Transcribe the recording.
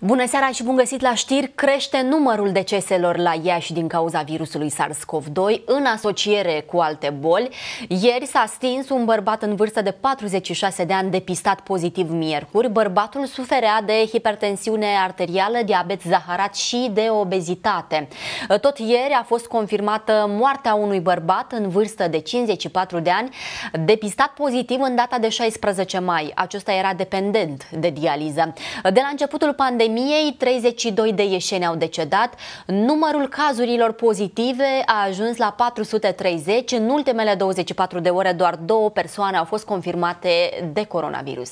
Bună seara și bun găsit la știri! Crește numărul deceselor la Iași din cauza virusului SARS-CoV-2 în asociere cu alte boli. Ieri s-a stins un bărbat în vârstă de 46 de ani depistat pozitiv miercuri. Bărbatul suferea de hipertensiune arterială, diabet zaharat și de obezitate. Tot ieri a fost confirmată moartea unui bărbat în vârstă de 54 de ani, depistat pozitiv în data de 16 mai. Acesta era dependent de dializă. De la începutul pandemiei, pandemiei, 32 de ieșeni au decedat, numărul cazurilor pozitive a ajuns la 430, în ultimele 24 de ore doar două persoane au fost confirmate de coronavirus.